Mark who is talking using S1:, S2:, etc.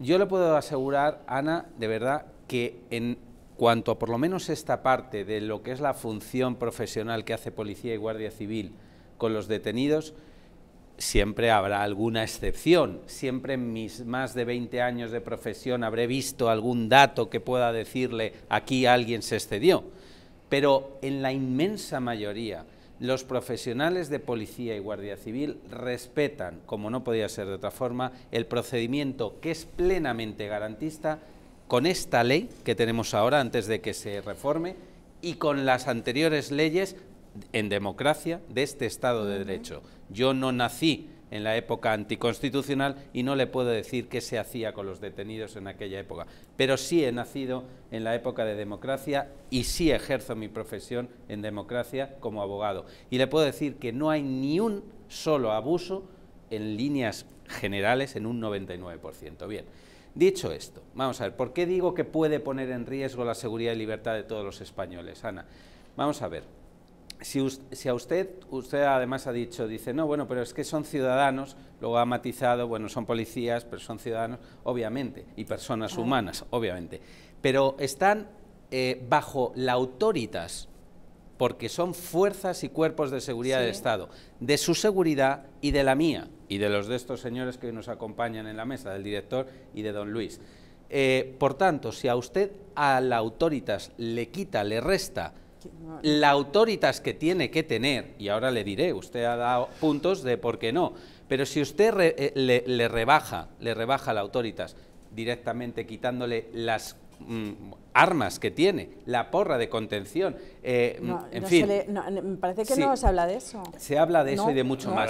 S1: Yo le puedo asegurar, Ana, de verdad, que en cuanto a por lo menos esta parte de lo que es la función profesional que hace policía y guardia civil con los detenidos, siempre habrá alguna excepción. Siempre en mis más de 20 años de profesión habré visto algún dato que pueda decirle aquí alguien se excedió. Pero en la inmensa mayoría los profesionales de policía y guardia civil respetan, como no podía ser de otra forma, el procedimiento que es plenamente garantista con esta ley que tenemos ahora antes de que se reforme y con las anteriores leyes en democracia de este Estado de Derecho. Yo no nací en la época anticonstitucional y no le puedo decir qué se hacía con los detenidos en aquella época. Pero sí he nacido en la época de democracia y sí ejerzo mi profesión en democracia como abogado. Y le puedo decir que no hay ni un solo abuso en líneas generales en un 99%. Bien, dicho esto, vamos a ver, ¿por qué digo que puede poner en riesgo la seguridad y libertad de todos los españoles, Ana? Vamos a ver, si, a usted, usted además ha dicho, dice, no, bueno, pero es que son ciudadanos, luego ha matizado, bueno, son policías, pero son ciudadanos, obviamente, y personas humanas, obviamente, pero están eh, bajo la autoritas, porque son fuerzas y cuerpos de seguridad del Estado, de su seguridad y de la mía, y de los de estos señores que nos acompañan en la mesa, del director y de don Luis. Eh, por tanto, si a usted a la autoritas le quita, le resta, la autoritas que tiene que tener, y ahora le diré, usted ha dado puntos de por qué no, pero si usted eh, le, rebaja, le rebaja la autoritas, directamente quitándole las mm, armas que tiene, la porra de contención, eh, en fin. me parece que no se habla de eso. Se habla de eso y de mucho más.